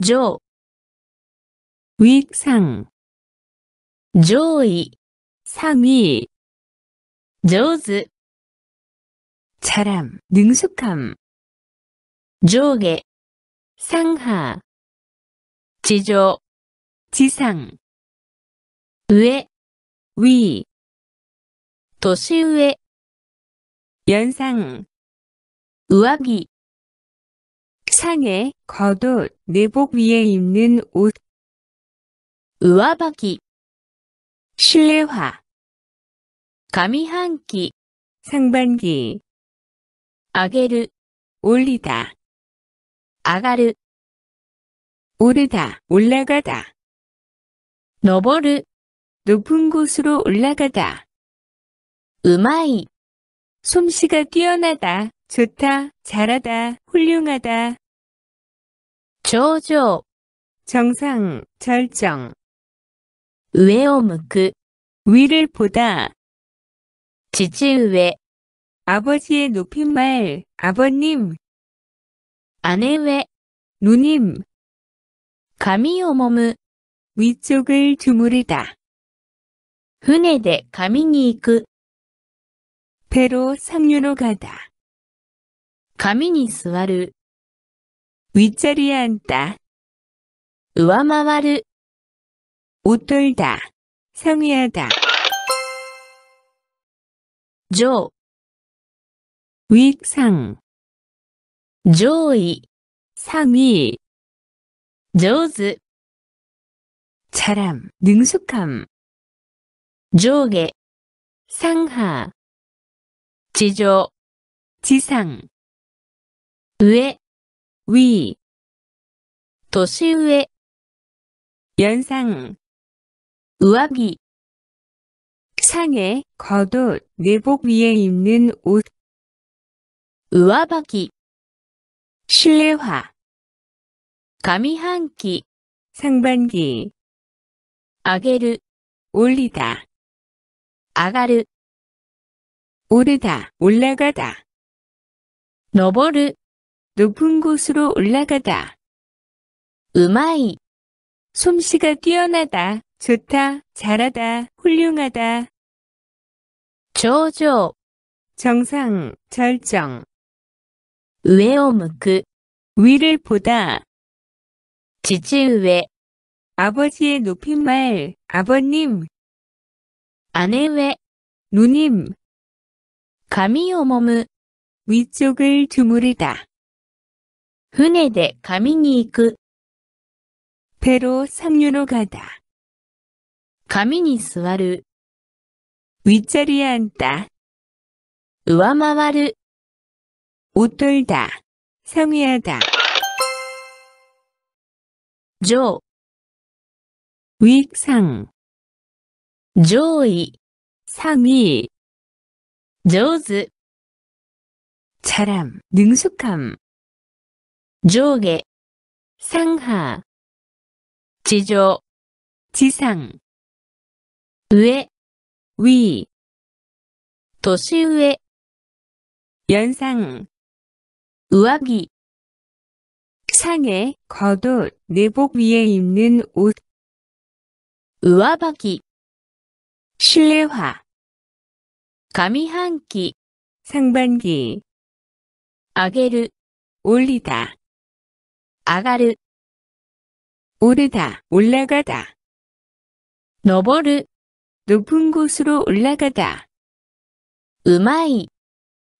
上上位上位上手チャラン능感上下上下地上地上上위도시위상우아 상의 겉옷, 내복 위에 입는 옷. 우와박이 실내화 가미한기 상반기 아게르 올리다 아가르 오르다 올라가다 너버르 높은 곳으로 올라가다 음아이 솜씨가 뛰어나다 좋다 잘하다 훌륭하다 頂上 정상, 절정 上오向く 위를 보다 지지 父上 아버지의 높임말 아버님 아내외 누님 감이오몸 위쪽을 주무르다 흔에대 감이니이크 배로 상류로 가다 감이니 스와르 윗자리에 앉다. 마와르 웃돌다. 상위하다. 조. 위상조位 상위. 조즈. 잘함. 능숙함. 조개. 상하. 지조. 지상. 上위 도시 위에 연상 우아기 상의 겉옷 내복 위에 입는 옷 우아박이 실내화 가미한기 상반기 아게르 올리다 아가르 오르다 올라가다 너버르 높은 곳으로 올라가다. 음아이 솜씨가 뛰어나다, 좋다, 잘하다, 훌륭하다. 조조 정상, 절정. 외を向크 위를 보다. 지지父上 아버지의 높임말, 아버님, 아姉외 누님, 가미を揉む 위쪽을 주무르다. 船で紙に行く。 그 배로 상류로 가다. 紙に座る、 윗자리에 앉다. 上回る、 웃돌다. 상위하다. 上、 윗상, 上位、 상위, 上手。 잘함, 능숙함. 上下상하 지조 지상 위에 위 도시위에 연상 우아기 상의 겉옷 내복 위에 입는 옷 우아박이 실내화 가미한기 상반기 아게르 올리다 아가르 오르다, 올라가다. 너버르 높은 곳으로 올라가다. 음아이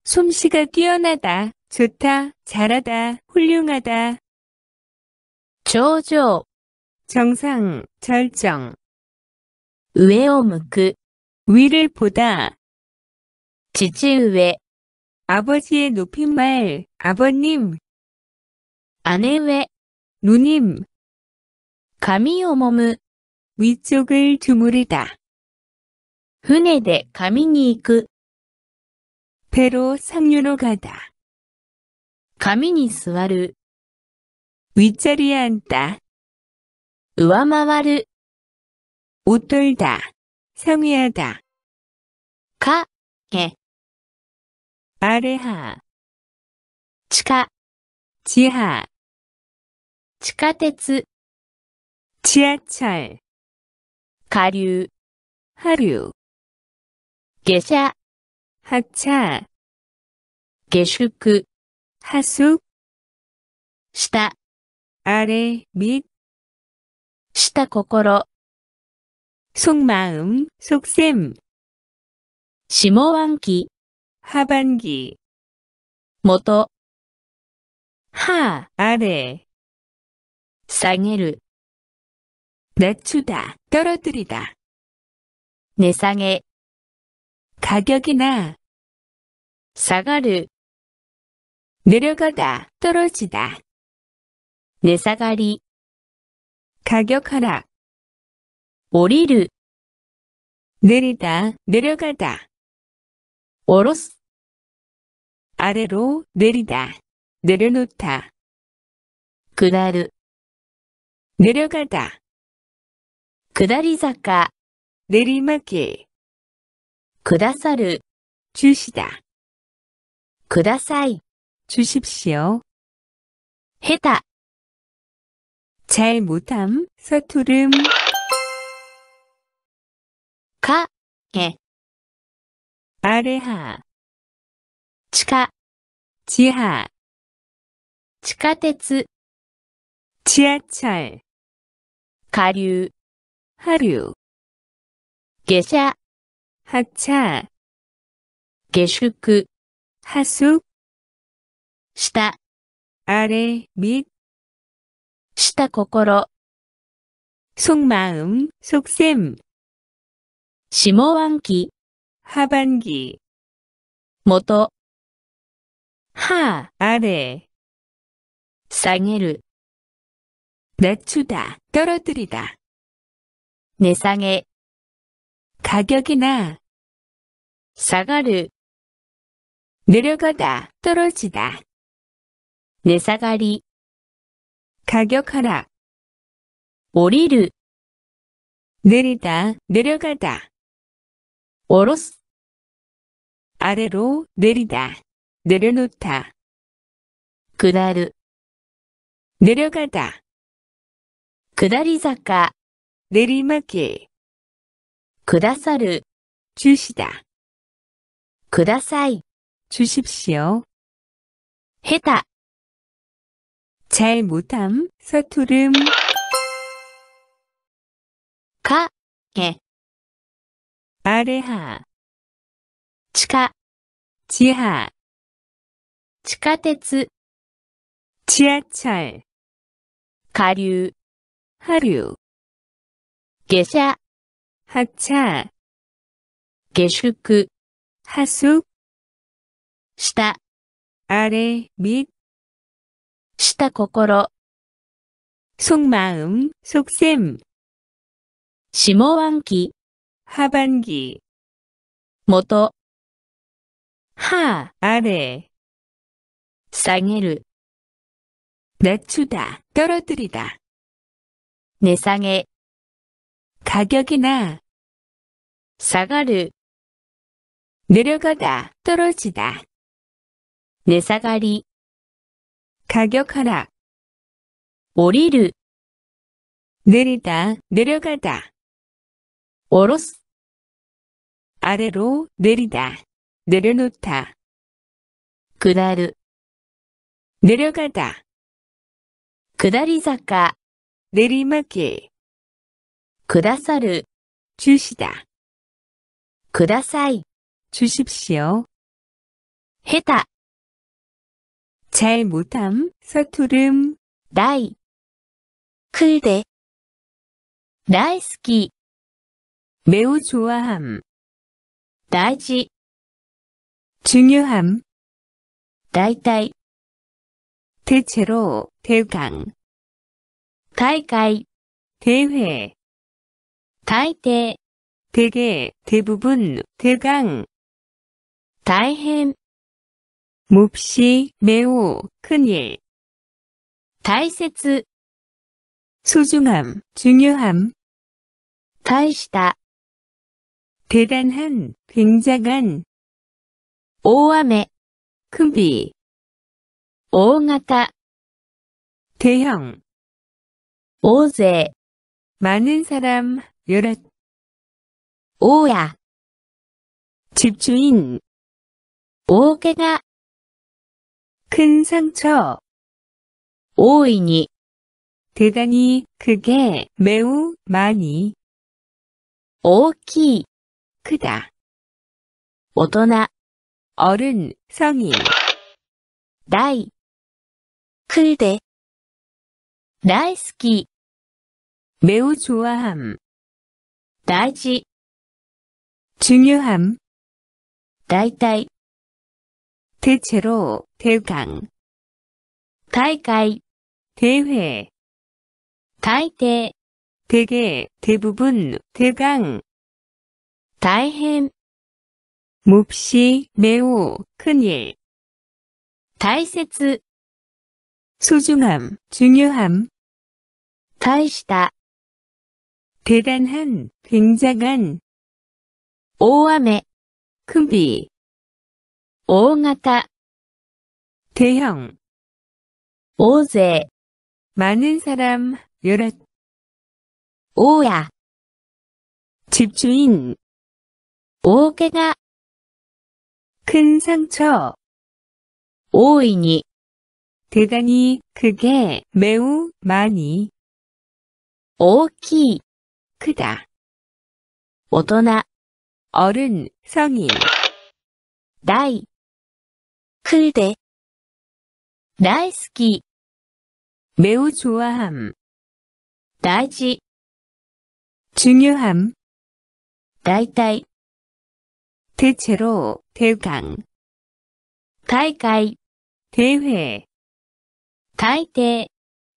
솜씨가 뛰어나다, 좋다, 잘하다, 훌륭하다. 조조 정상, 절정. 외에오무크 위를 보다. 지지우에 아버지의 높임말, 아버님, 姉上、누님髪を揉む、위쪽을주무르 다。 船で髪に行く。배로상류로가다가민이스와르윗자리에앉다우와마와르웃돌다상위하다가게아래하치카지하地下鉄地下鉄下流下流下車発車下宿発宿下あれ밑下心속마음속셈下半期下半期元は、あれ。 쌍해를 낮추다, 떨어뜨리다. 내상의 가격이나 사가를 내려가다, 떨어지다. 내사가리 가격 하락 오리르 내리다, 내려가다. 오로스 아래로 내리다, 내려놓다. 그나르 내려가다. 下り坂、 내리막길. 下さる、 주시다. ください、 주십시오. 下手、잘 못함, 서투름, か、け、 아래하, 地下、 지하, 地下鉄、 지하철, 下流、下流。下車、発車。下宿、発宿。下、あれ、み。下心、속마 음、 속셈下半期、下반기元、はあ、あれ、下げる。 낮추다, 떨어뜨리다. 내상에 가격이나 사가르 내려가다, 떨어지다. 내사가리 가격 하락 오리르 내리다, 내려가다. 오로스 아래로 내리다, 내려놓다. 그다르 내려가다. 下り坂、내리막 길、 くださる、주시 다、 ください、주십시 오、 下手、잘못함서투름가게아래하지하지하지하鉄지하철가류 하류 계샤 하차 계숙 하숙 시다 아래 및 시다 고코로 속마음 속셈 심호환기 하반기 모토 하 아래 상해를 낮추다 떨어뜨리다 내상의 가격이나 下がる 내려가다, 떨어지다. 내사가리 가격 하락 降りる 내리다, 내려가다. 下ろす 아래로 내리다, 내려놓다. 下る 내려가다. 下り坂 내리막에그다사る 주시다 그다사이 주십시오 下다잘 못함 서투름 나이 클대 나이스키 매우 좋아함 나지 중요함 大体 대체로 대강 大会대회 대대 대개 대부분 대강 大変 몹시 매우 큰일 大切 소중함 중요함 大した 대단한 굉장한 大雨 큰비 大型 대형 오세 많은 사람 열애 오야 집주인 오게가큰 상처 오이니 대단히 크게 매우 많이 오키 크다 오도나 어른 성인 나이 클대 大好き。めう좋아 함。 大事。重要 함。 大体。대체 로、 대大会。대 회。 大抵。대 개、 대部分、대 강。 大変。몹 시、 めう、큰 일。 大切。 소중함, 중요함. 다이시다, 대단한, 굉장한. 오大雨,큰 비. 오가타, 대형. 오勢 많은 사람, 여럿. 오야, 집주인. 오게가, 큰 상처. 오이니, 대단히, 크게, 매우, 많이. 오키 크다. 大人, 어른, 성인. 나이 클대. 大스키 매우 좋아함. 大지 중요함. 大体, 대체로, 대강. 가이가이 대회. 大抵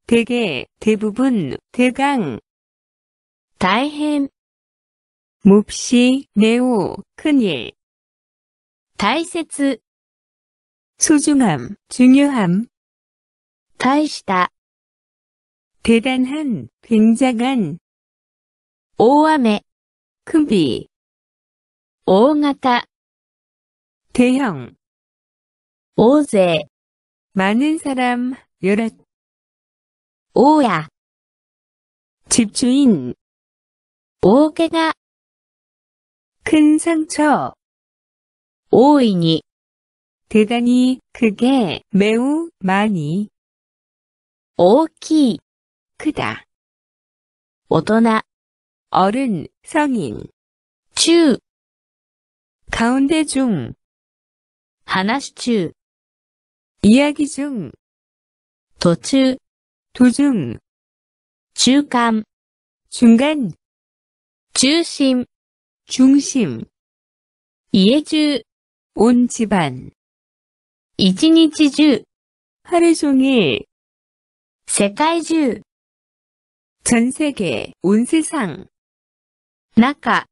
대개, 대부분, 대강. 大変 몹시, 매우, 큰일. 大切 소중함, 중요함. 大した 대단한, 굉장한. 大雨 큰비. 大型 대형. 大勢 많은 사람, 열애 오야 집주인 오개가 큰 상처 오이니 대단히 크게 매우 많이 오키 크다 오도나 어른 성인 주 가운데 중 하나시 주 이야기 중 도츠 도중 중간 중간 중심 중심 이해주 온 집안 이진이치주 하루 종일 세계주 전 세계 온 세상 나카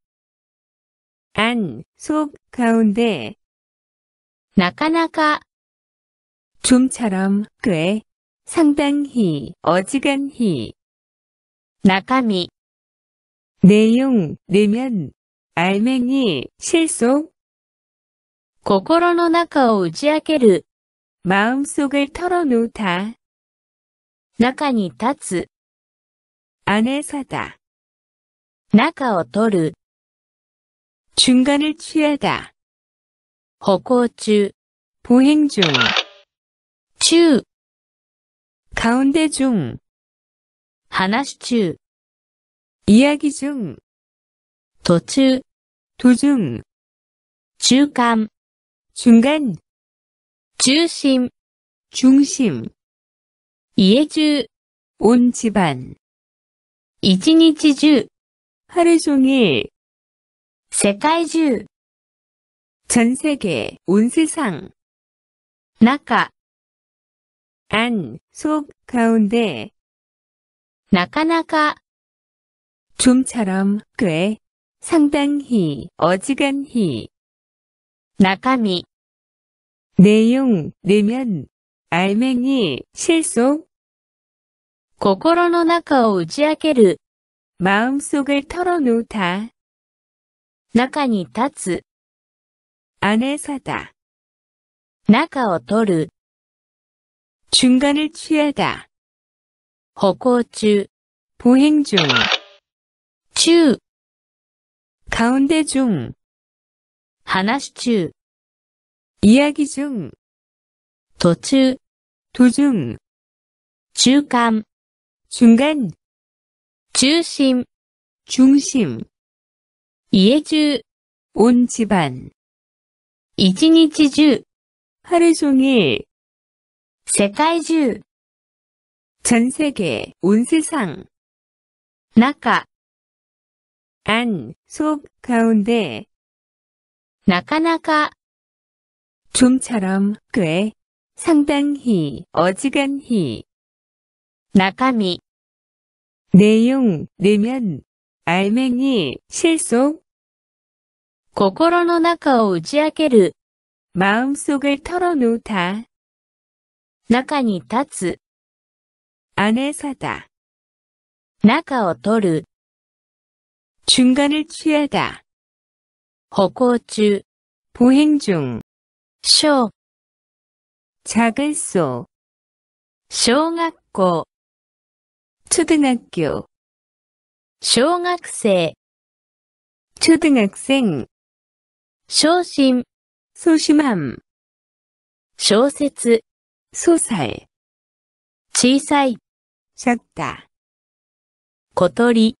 안, 속, 가운데 나카나카 좀처럼 꽤 상당히, 어지간히. 나카미. 내용, 내면. 알맹이, 실속. 心の中を打ち明ける. 마음속을 털어놓다. 中に立つ. 안에 서다. 中を取る. 중간을 취하다. 歩行中. 보행 중. 中. 가운데 중話中 하나 이야기 중 도출 도중 중간 중간 중심 중심 이해주 온 집안 一日주 하루 종일 세계中전 세계 온 세상 나가 안, 속, 가운데. 나카나카. 좀처럼, 꽤. 상당히, 어지간히. 나카미. 내용, 내면. 알맹이, 실속. 고코로노 나카오 우지아케르. 마음속을 털어놓다. 나카니 타 안에 서다 나카오 토르. 중간을 취하다. 허고주 보행 중. 주 가운데 중. 하나시 츄 이야기 중. 도추 도중. 주감 중간. 주심 중심. 이해주 온 집안. 이진이지주 하루 종일. 세계주 전 세계, 온 세상 나까 안, 속, 가운데 나까나까 좀처럼, 꽤 상당히, 어지간히 나까미 내용, 내면 알맹이, 실속 心の中を打ち明ける。 마음속을 털어놓다. 中に立つ。姉さだ。中を取る。中間을취하 다。 歩行中。歩行中。小。茶은 소。 小学校。초등학 교。 小学生。초등학 생。 小心。小心 함。 小説。 소설 小さい 작다 小鳥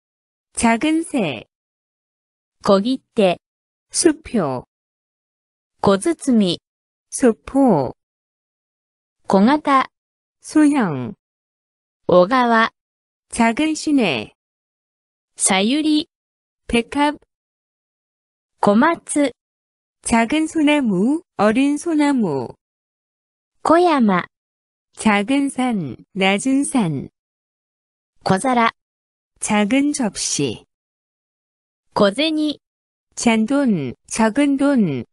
작은 새小切手 수표 小包み 소포 小型 소형 小川 작은 시내 さゆり 백합 小松 작은 소나무, 어린 소나무 小山 작은 산, 낮은 산. 小皿 작은 접시. 小銭 잔돈, 적은 돈.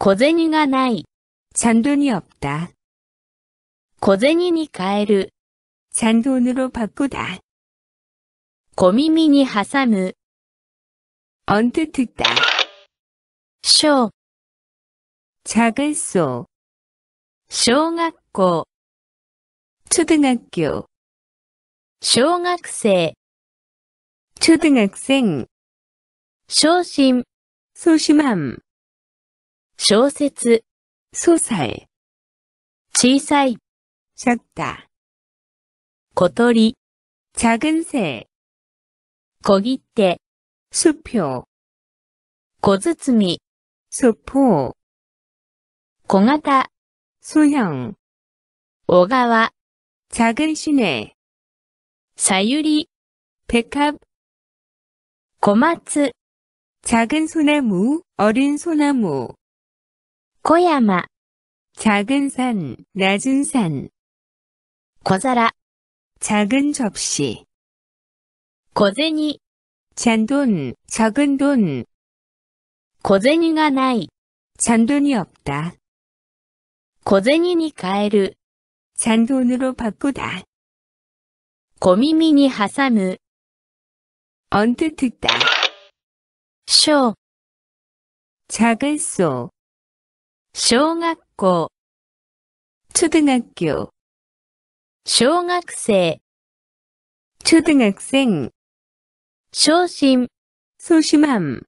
小銭이 나이. 잔돈이 없다. 小銭に変える 잔돈으로 바꾸다. 小耳に挟む 언뜻 듣다. 쇼 작은 소小学校中등학교小学生초등학생昇進소심함小説소설小さい작다小鳥작은새小切手수표小包소포小型 소형 오가와 작은 시내 사유리 백합 고마츠 작은 소나무 어린 소나무 고야마 작은 산 낮은 산 고자라 작은 접시 고제니 잔돈 작은 돈 고제니가 나이 잔돈이 없다 小銭に変える。ちゃんと으로바꾸 다。 小耳に挟む。어뜻듣 다。 小。작은小学校。초등학 교。 小学生。초등학 생。 小心。소심 함。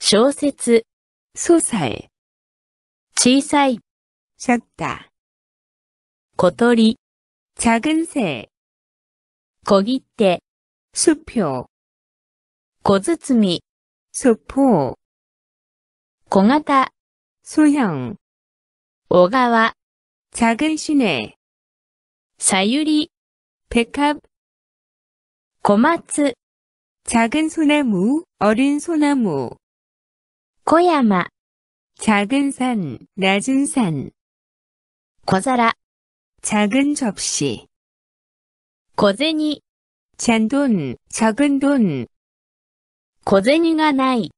小説。소 살。 小さい。 작다. 거터리 작은 새 거기떼 수표 고즈츠미 소포 공하다 소형 오가와 작은 시내 사유리 백합 고마츠 작은 소나무 어린 소나무 고야마 작은 산 낮은 산小皿작은접시小銭잔돈작은돈小銭がない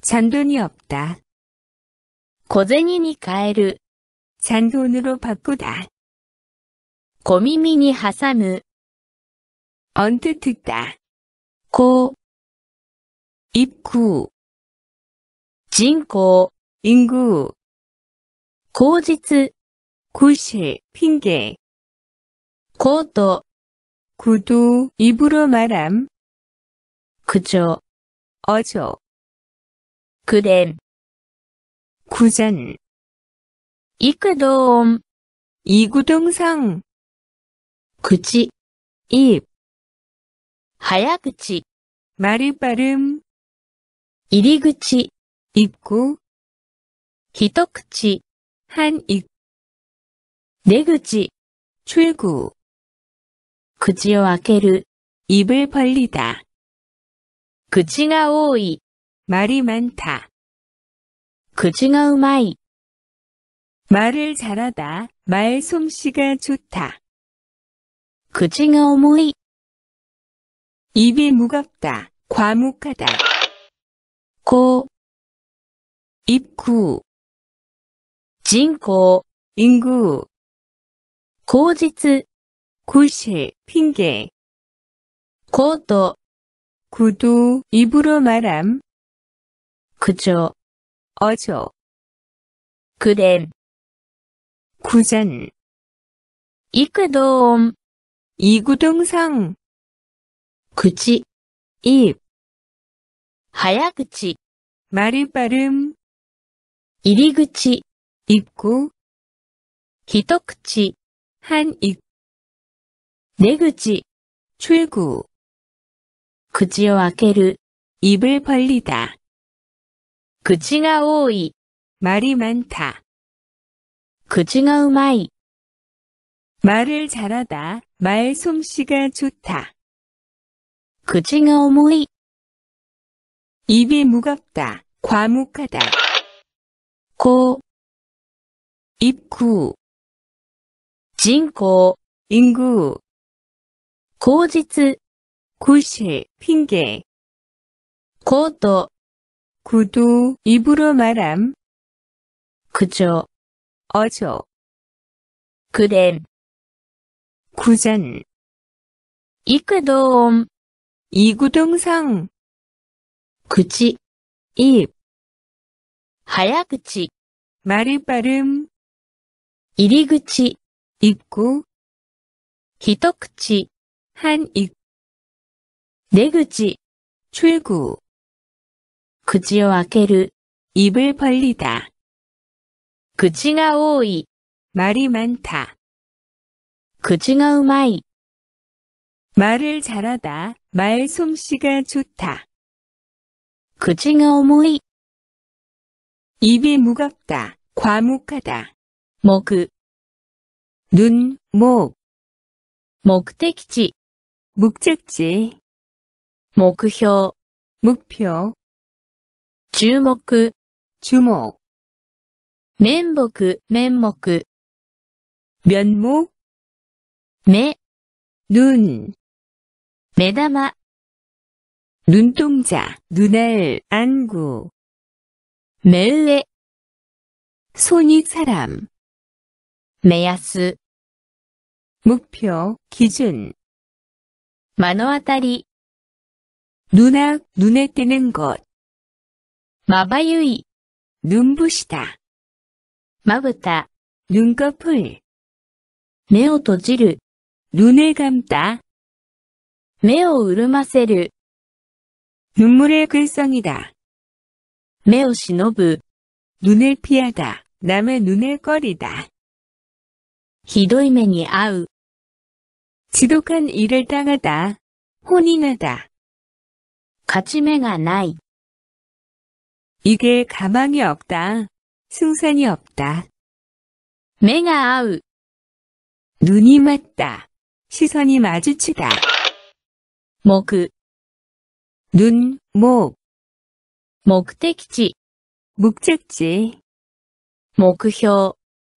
잔돈이없다小銭に変える잔돈으로바꾸다小耳に挟む언뜻듣다こう입구人口인구口実 구실, 핑계. 고도. 구두, 입으로 말함. 그저. 어조. 그램. 구전. 이끄돔. 이구동성. 그치. 입. 하야그치. 말이 빠름. 이리그치. 입구. 히토크치. 한 입구. 내出口출구口を 네 아케르 입을 벌리다 口가 오이 말이 많다 口가 우마이 말을 잘하다 말 솜씨가 좋다 구지가 오모이 입이 무겁다 과묵하다 고 입구 진고 인구 거짓, 고실, 핑계. 고도, 구두, 입으로 말함. 그저, 어조. 그램. 구전. 이끄돔. 이구동상. 그치. 입. 하야그치. 말이 빠름. 이리그치. 입구. 히토그치. 한익 내그지 네 출구 그지어 아케르 입을 벌리다 그지가 오이 말이 많다 그지가 우마이 말을 잘하다 말 솜씨가 좋다 그지가 오모이 입이 무겁다 과묵하다 고 입구 人口、인구口実、구실 핑계, 코트, 구두, 입으로 말함, 그저, 어조, 그램, 구전, 이끄돔, 이구동성, 그치, 입, 하야그치, 말이 빠름, 이리그치, 입구一口한입 내그지 출구 그지어 아케르 입을 벌리다 그지가 오이 말이 많다 그지가 우마이 말을 잘하다 말솜씨가 좋다 그지가 오모이 입이 무겁다 과묵하다 머그 눈, 목, 目的地、 목적지, 目標、 목표, 注目、 주목, 面目、面目、 면목, 目、 눈, 目玉、 눈동자, 눈알, 안구, 目上、 손익 사람, 目安、 목표, 기준, 目の当たり、 눈앞, 눈에 띄는 것, まばゆい、 눈부시다, まぶた、 눈꺼풀, 目を閉じる、 눈을 감다, 目を潤ませる、 눈물의 글썽이다, 目を忍ぶ、 눈을 피하다, 남의 눈을 꺼리다. ひどい目に遭う。 지독한 일을 당하다. 혼인하다. 가치매가 나이. 이게 가망이 없다. 승산이 없다. 매가 아우. 눈이 맞다. 시선이 마주치다. 목. 눈, 목. 목적지. 목적지. 목표.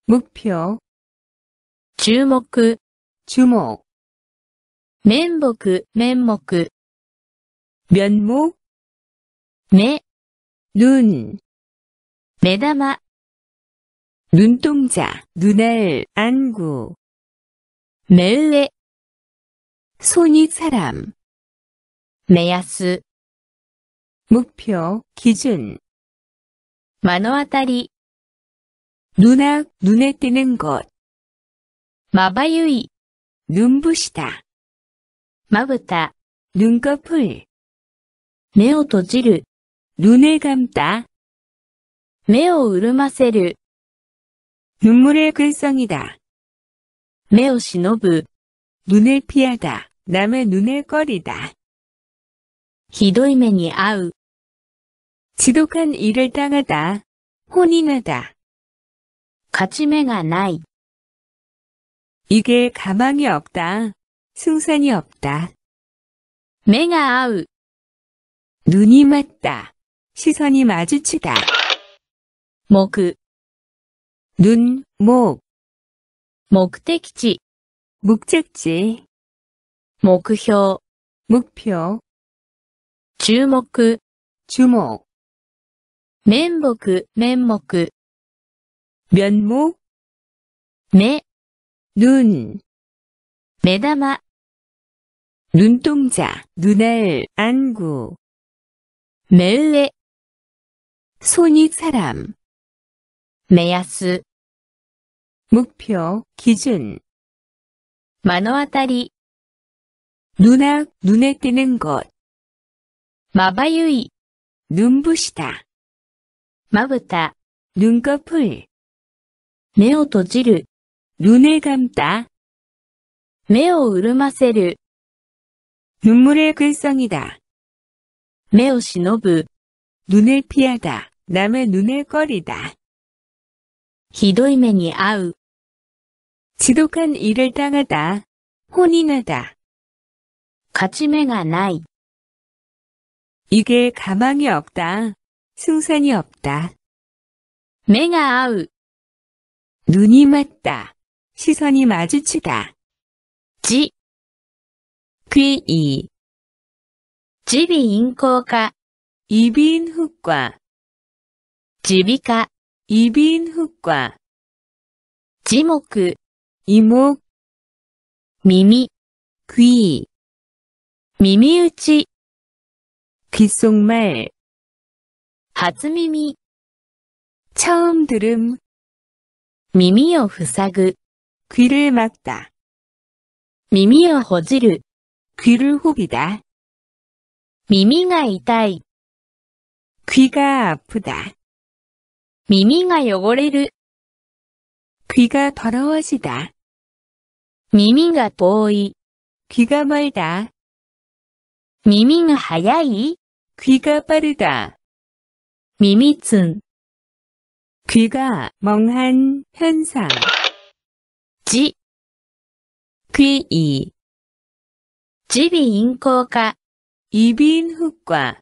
목표. 주목주목面목面목면목目、 눈, 目玉、 눈동자, 눈알, 안구, 目上、 손익 사람, 目安、 목표, 기준, 目の当たり、눈앞, 눈에 띄는 것, まばゆい、ぬんぶした。まぶた、ぬんかぷる。目を閉じる、ぬねがんだ。目を潤ませる、ぬんむれぐっいだ。目をしのぶ、ぬねぴやだ、なめぬねこりだ。ひどい目にあう。지독한일을당하다혼인하다가ち매がない。 이게 가망이 없다. 승산이 없다. 매가 아우. 눈이 맞다. 시선이 마주치다. 목. 눈, 목, 목적지. 목적지, 목표. 목표, 주목. 주목, 面목面목 면목. 目 눈, 매다마 눈동자, 눈알, 안구, 멜레, 손익 사람, 매야스 목표, 기준, 마노아다리, 눈앞, 눈에 띄는 것, 마바유이, 눈부시다, 마부타 눈꺼풀, 目を閉지る 눈을 감다. 매目を潤ませる 눈물의 글썽이다. 매目시忍브 눈을 피하다. 남의 눈을 꺼리다. ひ도이맨이 아우. 지독한 일을 당하다. 혼이 나다. 勝ち매가 나이. 이게 가망이 없다. 승산이 없다. 매가 아우. 눈이 맞다. 視線に마주ち。 다。 じ、귀 이、 じびんこうか、いびんふっか。じびか、いびんふっか。じもく、いもく、みみ、귀 이、 みみうち、귀속 말、 はつみみ、처음들 음、 耳をふさぐ。 귀를 막다. 耳をほじる。 귀를 호기다. 耳が痛い。 귀가 아프다. 耳が汚れる。 귀가 더러워지다. 耳が遠い。 귀가 멀다. 耳が早い。 귀가 빠르다. 耳つん。 귀가 멍한 현상. じ、くい、ジ鼻咽喉科、이빈후과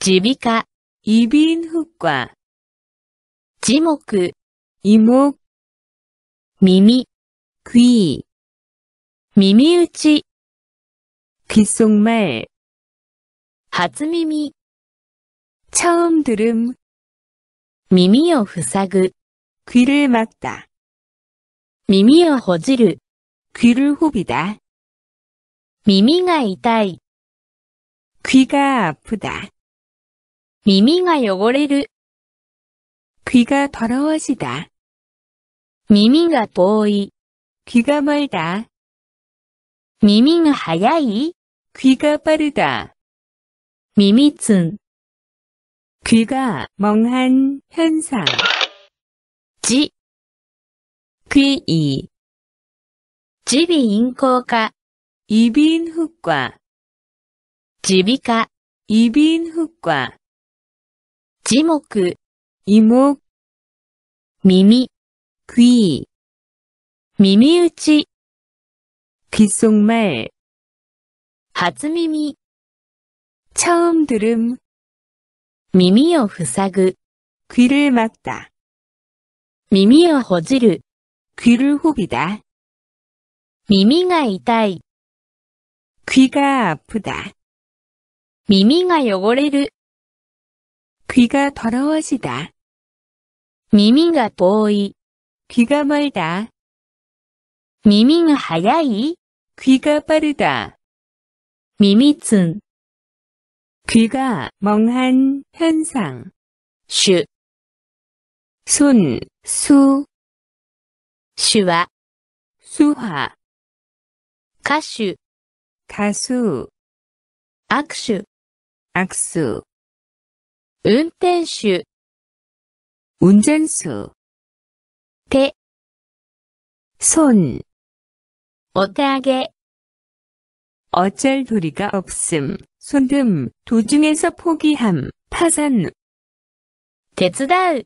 耳鼻科、이빈후과耳目、이목耳、귀耳打ち、귀속말初耳、처음들음耳を塞ぐ、귀를막다耳をほじる 귀를 호비다. 耳가 이다이. 귀가 아프다. 耳가 요거레르. 귀가 더러워지다. 耳가 보이. 귀가 멀다. 耳가 하야이. 귀가 빠르다. 耳つん 귀가 멍한 현상. 지퀴이지비인후과이비인후과지비과이비인후과지목이목미미귀미미우치귓속말하즈미미처음들음미미요후사그귀를막다미미요허지르 귀를 후비다. 미미가 이다이. 귀가 아프다. 미미가 요거레르. 귀가 더러워지다. 미미가 보이. 귀가 멀다. 미미가 하야이. 귀가 빠르다. 미미쯤. 귀가 멍한 현상. 슈. 손, 수, 시와 수화 가수 가수 악수 악수 운전수 운전수 대손 못하게 어쩔 도리가 없음 손듦 도중에서 포기함 파산 대수다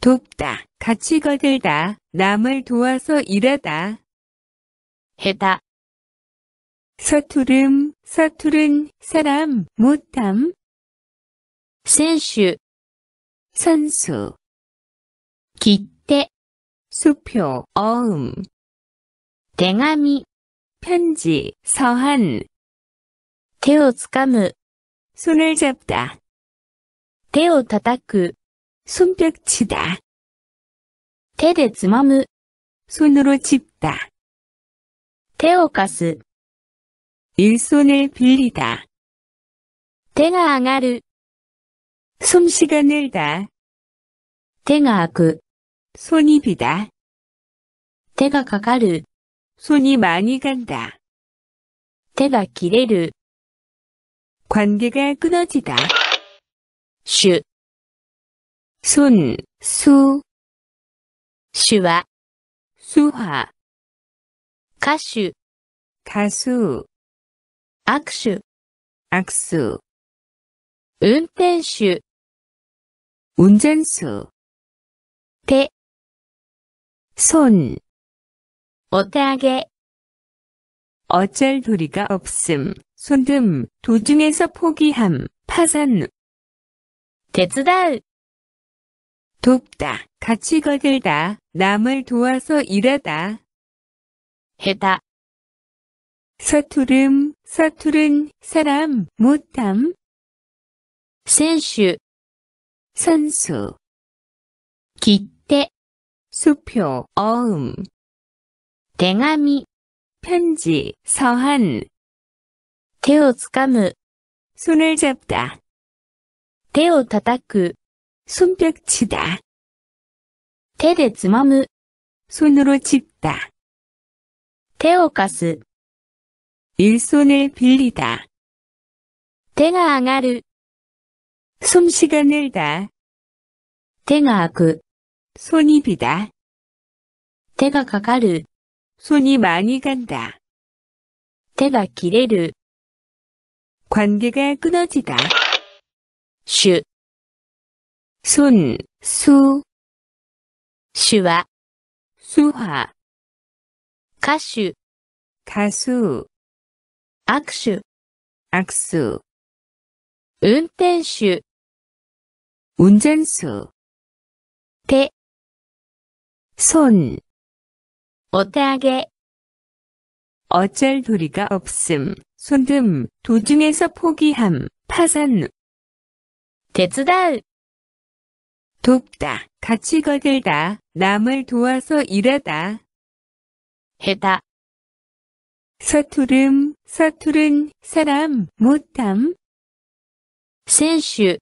돕다, 같이 거들다, 남을 도와서 일하다. 해다. 서투름, 서투른 사람, 못함. 선수, 선수. 기대, 수표, 어음. 대가미, 편지, 서한. 手をつかむ。 손을 잡다. 手を叩く。 손뼉치다. 手でつまむ 손으로 집다. 手を貸す 일손을 빌리다. 手가아가る 솜씨가 늘다. 手が開く 손이 비다. 手가가가る 손이 많이 간다. 手가기れる 관계가 끊어지다. 슛. 손, 수, 수와 수화, 가수, 가수, 악수, 악수, 운전수, 운전수, 대, 손, 오타게 어쩔 도리가 없음, 손듦, 도중에서 포기함, 파산, 대주다 돕다, 같이 거들다, 남을 도와서 일하다. 해다. 서투름, 서투른 사람, 못함. 선수, 선수. 기대, 수표, 어음. 대가미, 편지, 서한. 테오 掴む 손을 잡다. 手を叩く 손뼉치다. 手でつまむ 손으로 집다. 手を貸스 일손을 빌리다. 手가아가る 솜씨가 늘다. 手が開く 손이 비다. 手가가가る 손이 많이 간다. 手가기れる 관계가 끊어지다. 主 손, 수, 수와 수화, 가수, 가수, 악수, 악수, 운전수, 운전수, 대, 손, 어떻게, 어쩔 도리가 없음, 손듦, 도중에서 포기함, 파산, 대주단 돕다, 같이 거들다, 남을 도와서 일하다. 해다. 서투름, 서투른 사람, 못함. 선수,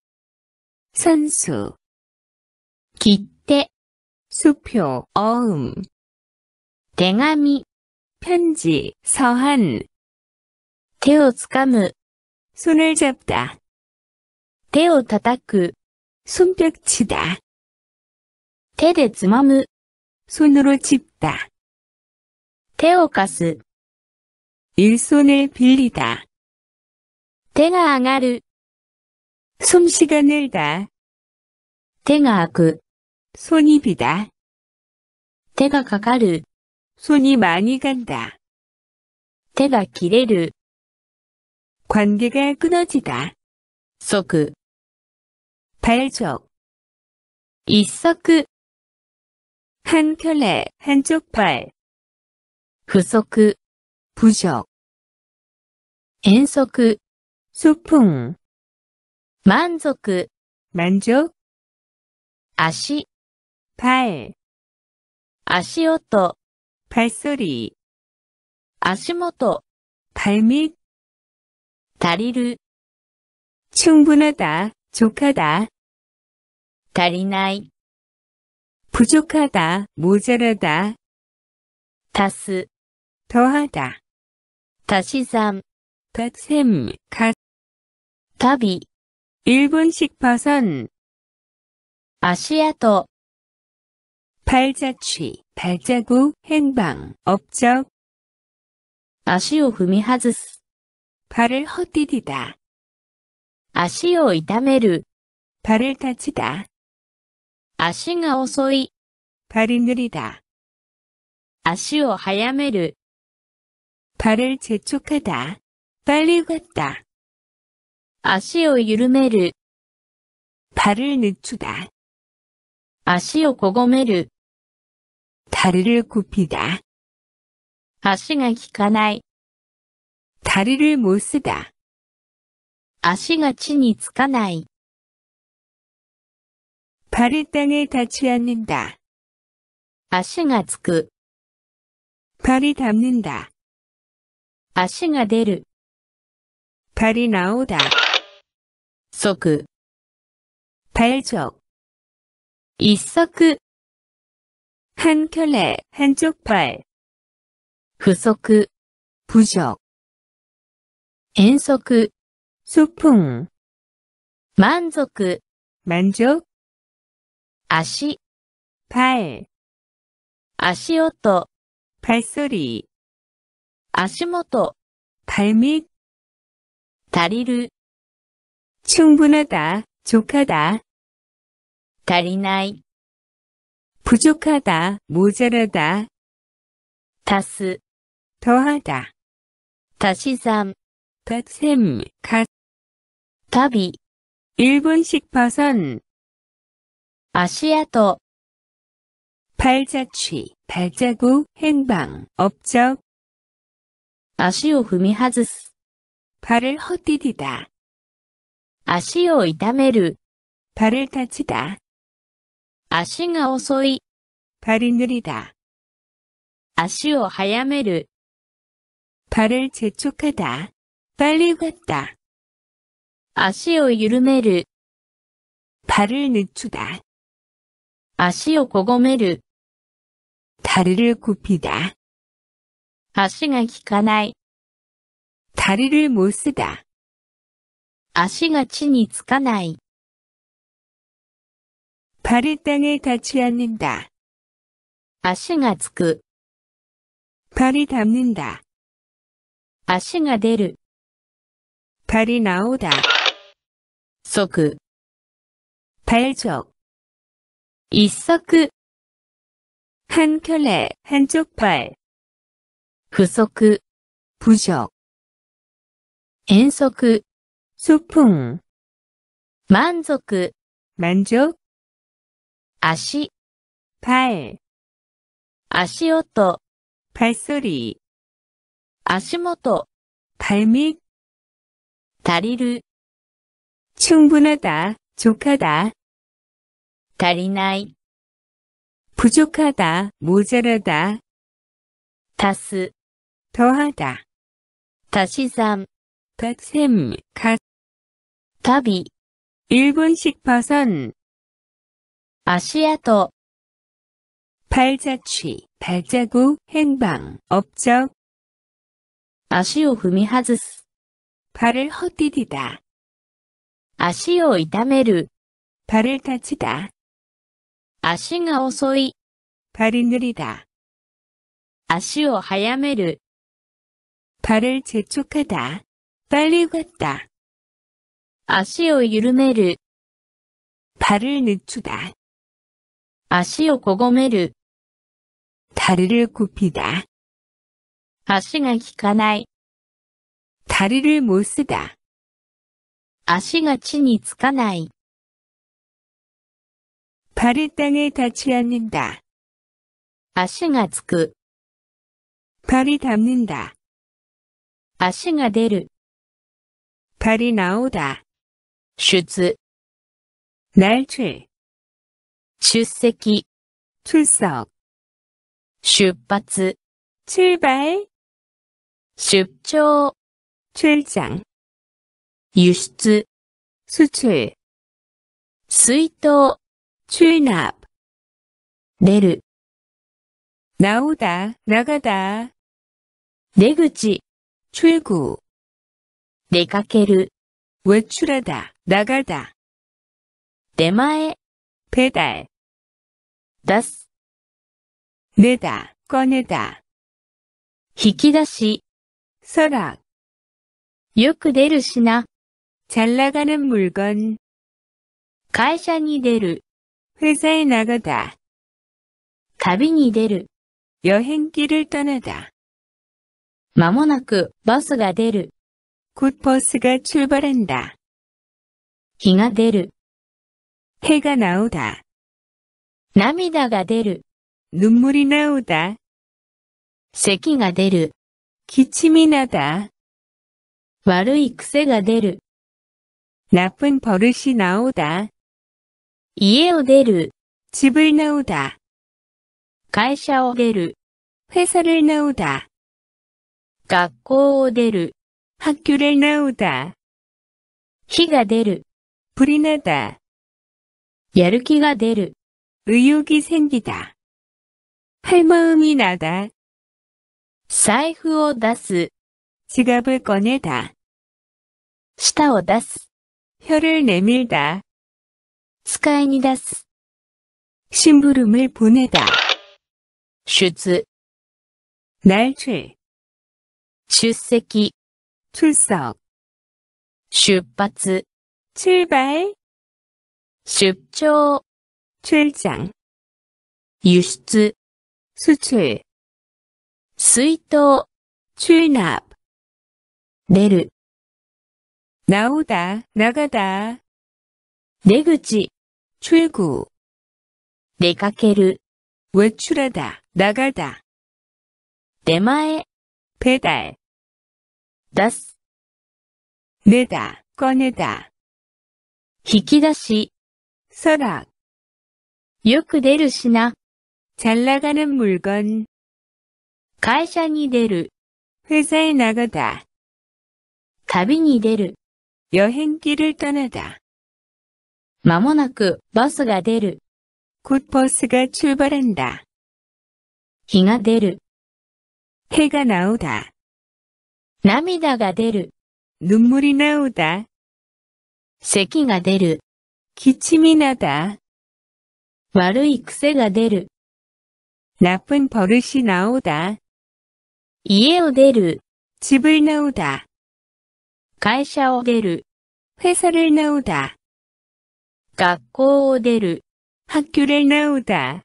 선수. 기대, 수표, 어음. 대가미, 편지, 서한. 테오 掴む 손을 잡다. 手を叩く손뼉치다手でつまむ손으로짚다手を貸す일손을빌리다手が上がる솜씨가늘다手が아크손이비다手がかかる손이많이간다手が切れる관계가끊어지다即 발적 이석크 한 켤레 한쪽 발 후석 부적 엔석 소풍 만족 만족 아시 발 아시오토 발소리 아시모토 발밑 다리를 충분하다 조카다. 足りない 부족하다, 모자라다. 다스. 더하다. 다시삼. 갓셈, 갓. 다비. 일본식 버선, 아시아跡 발자취, 발자국, 행방, 업적, 아足を踏하外스 발을 헛디디다. 足を痛める。발을다치 다。 足が遅い。발이느리 다。 足を早める。발을재촉하 다。 빨리갔 다。 足を緩める。발을늦추 다。 足をこごめる。다리를굽히다足が効かない다리를못쓰다足が地につかない。발이땅에닿지않는다아시가つく발이닿는다아시가出る발이나오다即발족이석한켤레한쪽발부족부족엔석 소풍 만족 만족 아시 발 아시오토 발소리 아시모토 발밑 다리를 충분하다 족하다 다리나이 부족하다 모자라다 다스 더하다 다시삼 갓셈 갓旅 일본식 버선 아시아도 발자취, 발자국, 행방, 업적 아시오 후미하즈스 발을 헛디디다 아시오 이타메루 발을 다치다 아시가 오소이 발이 느리다 아시오 하야메루 발을 재촉하다 빨리 걷다 足を緩める。발을늦추 다。 足をこごめる。다리를굽히 다。 足が効かない。다리를못쓰 다。 足が地につかない。발이땅에닿지않는 다。 足がつく。발이닿는 다。 足が出る。발이나오다속 발적 이석 한 켤레 한쪽 발 부석 그 부적 엔석 소풍 만족 만족 아시 발 아시오토 발소리 아시모토 발밑 다리를 충분하다, 조카다. 足りない, 부족하다, 모자라다. 다스 더하다. 다시삼 닷셈, 갓. 다비 일본식 버선. 아시아도, 발자취, 발자국, 행방, 업적. 아足を踏하外스 발을 헛디디다. 足を痛める。발을다치 다。 足が遅い。발이느리 다。 足を早める。발을재촉하 다。 빨리걷 다。 足を緩める。발을늦추 다。 足をこごめる。다리를굽히 다。 足が効かない。다리를못쓰다足が地につかない。발이땅에닿지않는 다。 足がつく。발이닿는 다。 足が出る。발이나오 다。 出。날 출。 出席。출 석。 出発。출 발。 出張。출 장。 輸出。수출水筒。출 납。 出る。나오 다、 나가 다。 出口。출 구。 出かける。외출하 다、 나가 다。 出前。배달出す。내 다、 꺼내 다。 引き出し。空。よく出るしな。잘나가는물건会社に出る회사에나가다旅に出る여행길을떠나다まもなくバスが出る。곧버스가출발한다日が出る。해가나오다涙が出る。눈물이나오다咳が出る。기침이나다悪い癖が出る。나쁜버릇이나오다家を出る、집을나오다会社を出る、회사를나오다学校を出る、학교를나오다火が出る、불이나다やる気が出る、의욕이생기다할마음이나다財布を出す、지갑을꺼내다舌を出す。 혀를 내밀다. 使いに出す 심부름을 보내다. 出、 날출, 出席、 출석, 出発、 출발, 出張、 출장, 유출. 수출, 水筒、 출납, 出る、 나오다, 나가다. 내出口, 네 출구. 내가ける 네 외출하다, 나가다. 내마에, 배달. 出す, 내다, 꺼내다. 引き出し,서요크く出시나잘 나가는 물건. 가이社니出る 회사에 나가다. 가비니出る 여행길을떠나다まもなくバスが出る。곧버스が출발한다日が出る。해が나오다涙が出る。눈물이나오다咳が出る。기침이나다悪い癖が出る。나쁜버릇이나오다家を出る。집을나오다会社を出る。회사를나오 다。 学校を出る。학교를나오 다。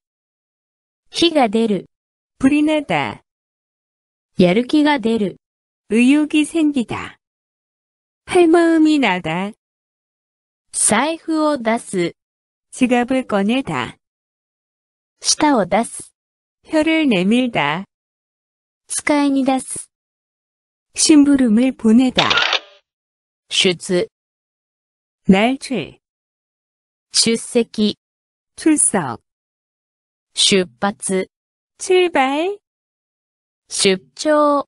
火が出る。불이나 다。 やる気が出る。의욕이생기 다。 할마음이나 다。 財布を出す。지갑을꺼내 다。 舌を出す。혀를내밀 다。 使いに出す。심부름을보내다 슈즈 날출 출세기 출석 슈바츠 출발 슈초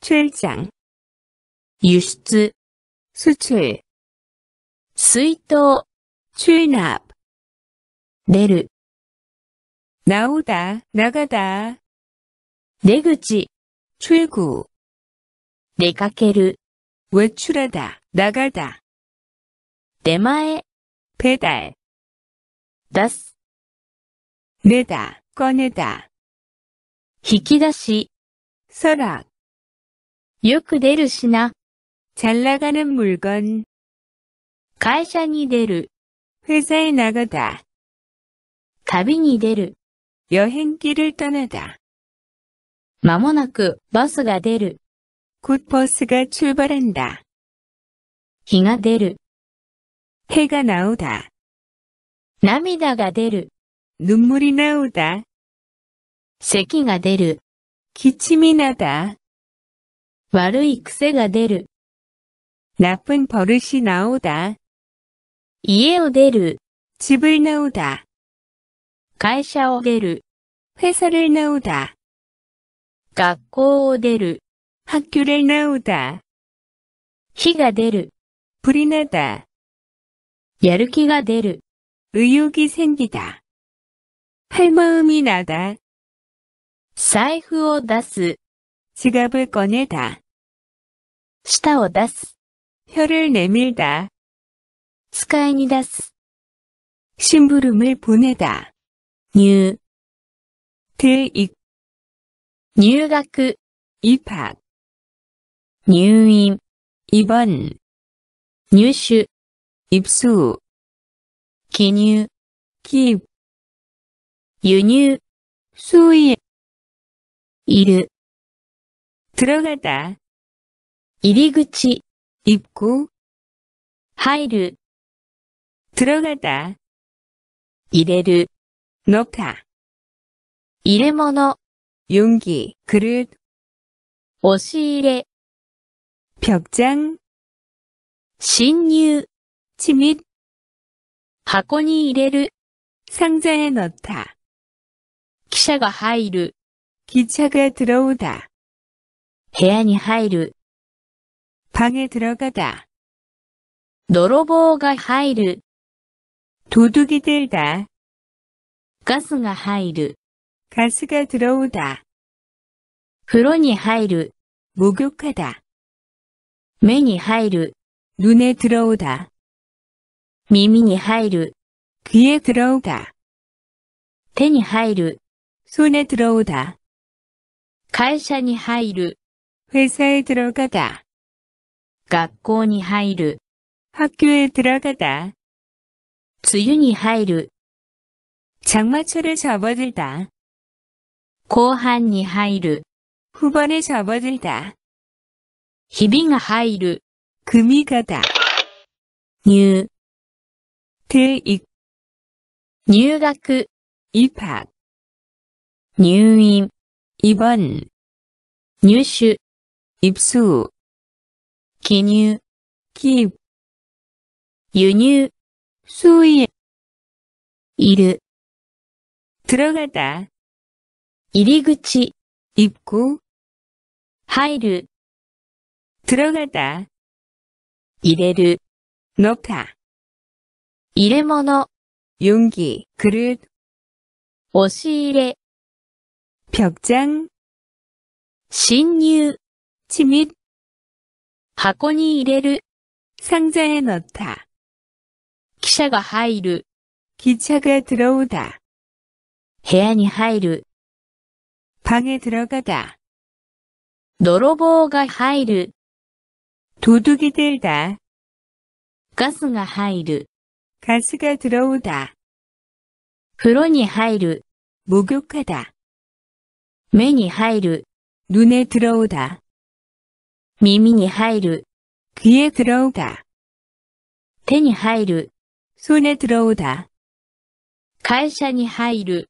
출장 유스 수출 수이도 출납 내르 나오다 나가다 내그지 출구 내가게르 외출하다 나가다出前배달出す내다꺼내다引き出し서랍よく出るしな。잘나가는물건会社に出る。회사에나가다旅に出る。여행길을떠나다まもなくバスが出る。곧버스가출발한다日が出る。へがなおだ。涙が出る。눈물이なおだ。咳が出る。기침이나 다。 悪い癖が出る。나쁜버릇이나오だ。家を出る。집을なおだ。会社を出る。회사를なおだ。学校を出る。학교를나오 다。 火が出る。 불이 나다. やる気가 出る. 의욕이 생기다. 팔마음이 나다. 財布を出す. 지갑을 꺼내다. 舌を出す. 혀를 내밀다. 使いに出す. 심부름을 보내다. 뉴. 들입. 入学 입학. 入院. 입원. 入手、입 수、 記入、기 입、 輸入、수 입、 いる、들어가 다、 入り口、입 구、 入る、들어가 다、 入れる、のか、入れ物、용 기、 그 릇、 押し入れ、벽 장、 侵入。침 입。 箱に入れる。상자에넣 다。 記者が入る。기차が들어오 다。 部屋に入る。방에들어가 다。 泥棒が入る。도둑이들 다。 ガスが入る。ガスが들어오 다。 風呂に入る。목욕하 다。 目に入る。 눈에 들어오다. 耳に入る 귀에 들어오다. 手に入る 손에 들어오다. 会社に入る 회사에 들어가다. 学校に入る 학교에 들어가다. 梅雨に入る 장마철에 접어들다. 後半に入る 후반에 접어들다. ひびが入る 금이 가다 뉴 대입 뉴학 입학 뉴임 입원 뉴슈 입수 기뉴 기입 유뉴 수입 이르 들어가다 이리구치 입구 하이르 들어가다 入れるのか。入れ物、용기くる押し入れ、벽 장、 侵入、침み。箱に入れる、상자에넣 다、 記者が入る、기차が들어오 다、 部屋に入る、방에들어가 다、 泥棒が入る、도둑이들다가스가入る가스가들어오다風呂に入る목욕하다目に入る눈에들어오다耳に入る귀에들어오다手に入る손에들어오다会社に入る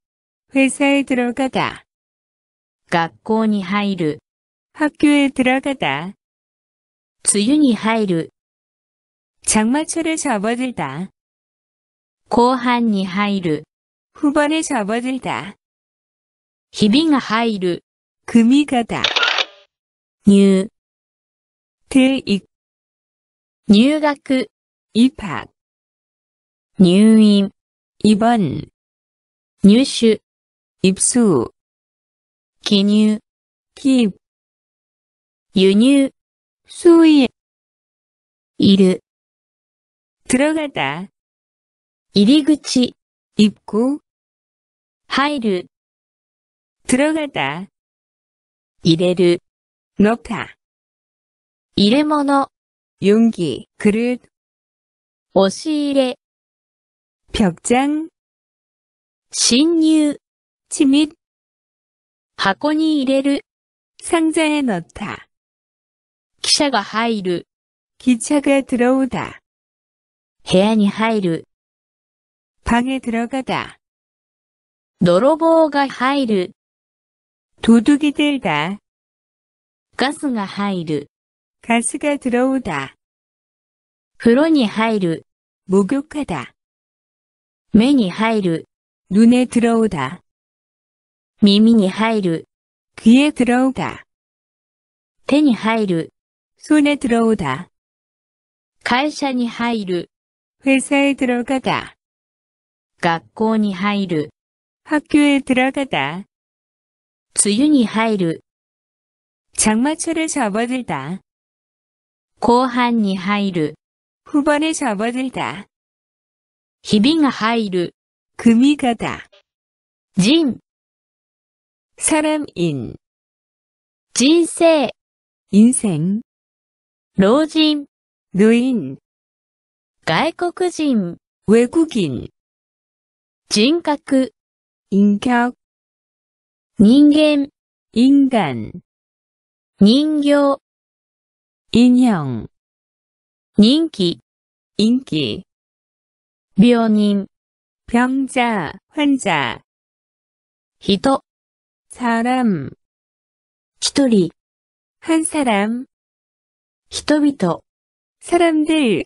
회사에들어가다学校に入る학교에들어가다 梅雨に入る루 장마철에 접어들다. 後半に入る루 후반에 접어들다. 희빙が入る루 금이 가다. 뉴 대입 뉴학 입학 뉴임 입원 뉴슈 입수 기뉴 기입 유뉴 수위 이르 들어가다 이리구치 입구 하이르 들어가다 이레르 높아 이레모노 용기 그릇 오시이레 벽장 신유 침입 하코니 이레르 상자에 넣다 汽車が入る。기車が들어오 다。 部屋に入る。방에들어가 다。 泥棒が入る。도둑이들 다。 ガスが入る。ガスが들어오 다。 風呂に入る。목욕하 다。 目に入る。눈에들어오 다。 耳に入る。귀에들어오 다。 手に入る。 손에 들어오다. 会社に入る、 회사에 들어가다. 学校に入る、 학교에 들어가다. 梅雨に入る、 장마철에 접어들다. 後半に入る、 후반에 접어들다. ひびが入る、 금이 가다. 人、 사람인. 人生、 인생. 老人、ルイン、外国人、外国人、人格、인 격。 人間、인 간。 人形、인 형。 人気、인気。病人、병 자、 患者。人、사 람。 一人、한사 람。 人々 사람들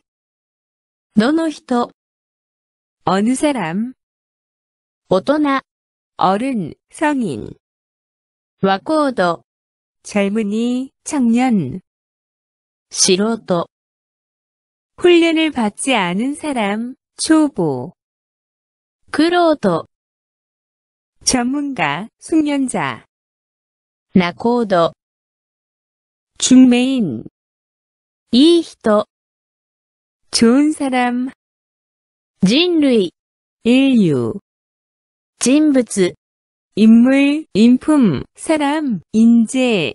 너너 人 어느 사람 大人 아, 어른 성인 若者도 젊은이 청년 素人 훈련을 받지 않은 사람 초보 苦労도 전문가 숙련자 나코도 중매인 いい人。좋은사 람。 人類。인 류。 人物。인 물、 인 품、 사 람、 인 재。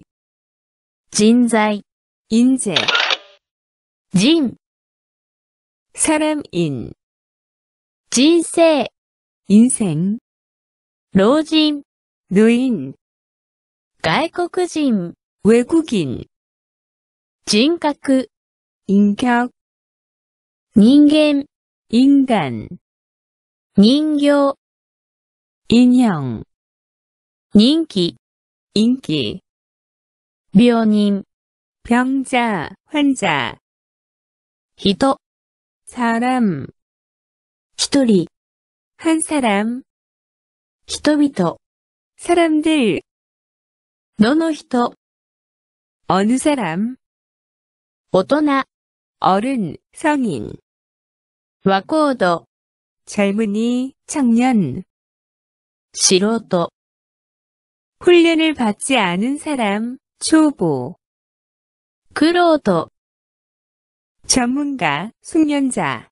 人材。인 재。 人。사 람、 인。 人生。인생老人。노 인。 外国人。외국인人格人格人間人間人形人形人気人気病人病者患者人사람一人한사람人々사람들どの人어느사람 大나 어른, 성인. 와코도, 젊은이, 청년. 시로도, 훈련을 받지 않은 사람, 초보. 크로도, 전문가, 숙련자.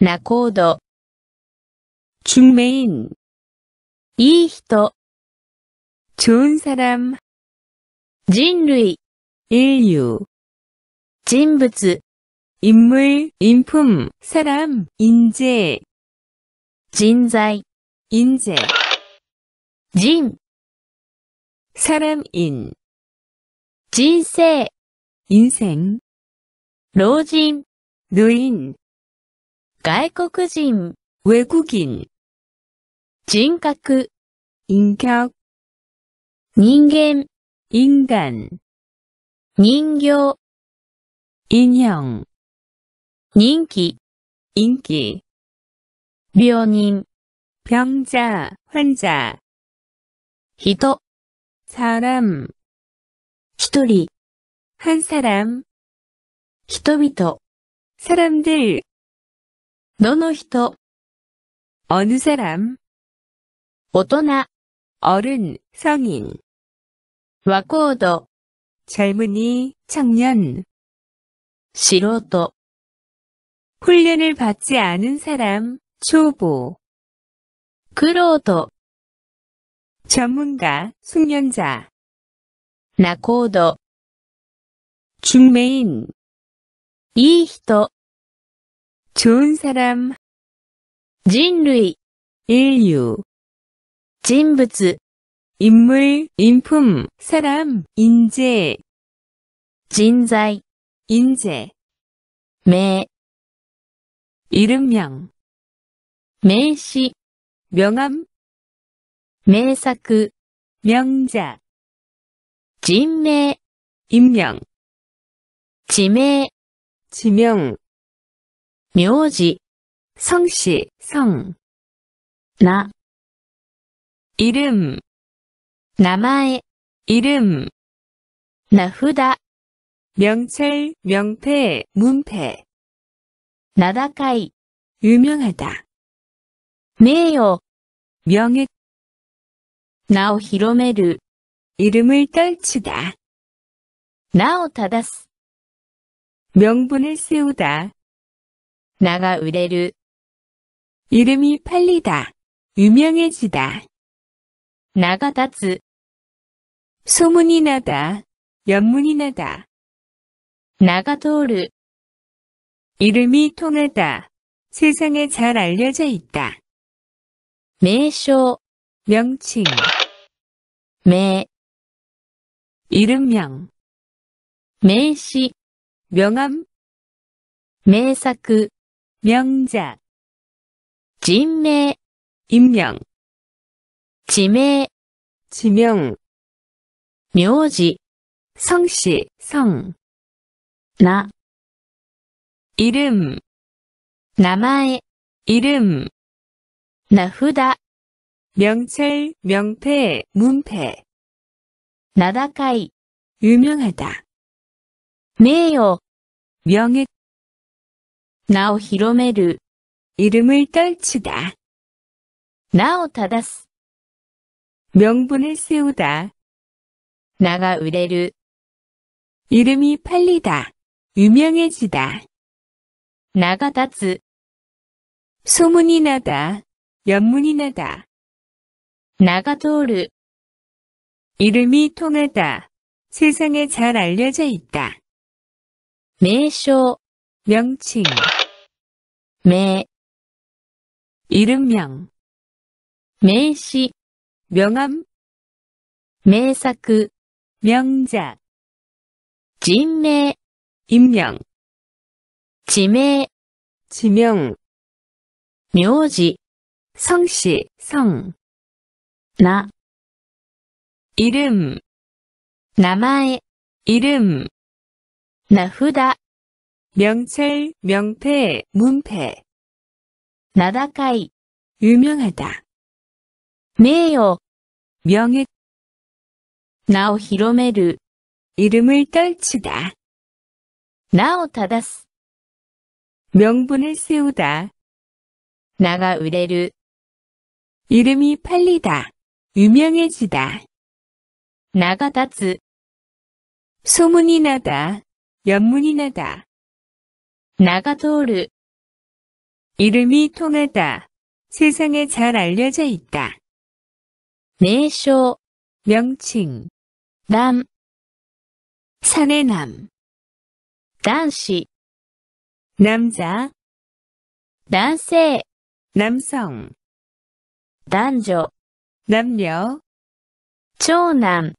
나코도, 중매인. 이人, 히 좋은 사람. 인류, 인류. 人物 인물, 인품, 사람, 인재 人材 인재 진 사람인 진세 인생 로진 노인 외국인 외국인 진각 인격 인간 인간 인교 인형 인기 인기 묘인 병자 환자 히도 사람 히토리 한 사람 히토미토 사람들 너너 히토 어느 사람 오토나 어른 성인 와코도 젊은이 청년 素人 훈련을 받지 않은 사람, 초보. 그로도 전문가, 숙련자. 나코도 중매인. 이人 좋은 사람. 인류 인류. 인물 인물, 인품, 사람, 인재. 진자 인재 매 이름명 명시 명함 명작 명작 진명 임명 지명 지명 묘지 성씨 성나 이름 나마의 이름 나후다 명철, 명패, 문패. 나다카이. 유명하다. 명요. 명예. 나오 히로메르. 이름을 떨치다. 나오 타다스. 명분을 세우다. 나가 우레르. 이름이 팔리다. 유명해지다. 나가 다츠. 소문이 나다. 연문이 나다. 나가도르 이름이 통하다. 세상에 잘 알려져 있다. 명쇼 명칭 매 이름명 명시 명함 명작 명작 진매 임명 지매 지명 묘지 성씨 성나 이름 나마에 이름 나후다 명찰 명패 문패 나다카이 유명하다 명요 명예 나오 히로메르 이름을 떨치다 나오 타다스 명분을 세우다 나가 우레르 이름이 팔리다 유명해지다. 나가다츠 소문이 나다. 연문이 나다. 나가도르 이름이 통하다. 세상에 잘 알려져 있다. 명쇼 명칭 매 이름명 명시 명함 메사크 명작 진명 임명 지명 지명 묘지 성씨 성나 이름 나마에 이름 나후다 명찰 명패 문패 나다카이 유명하다 명요 명예 나오 히로메르 이름을 떨치다 なを다す 명분을 세우다. 나가 으레르 이름이 팔리다. 유명해지다. 나가 다츠 소문이 나다. 연문이 나다. 나가 도르 이름이 통하다. 세상에 잘 알려져 있다. 네쇼 명칭 남 산의 남男子男子男性男性男女男女長男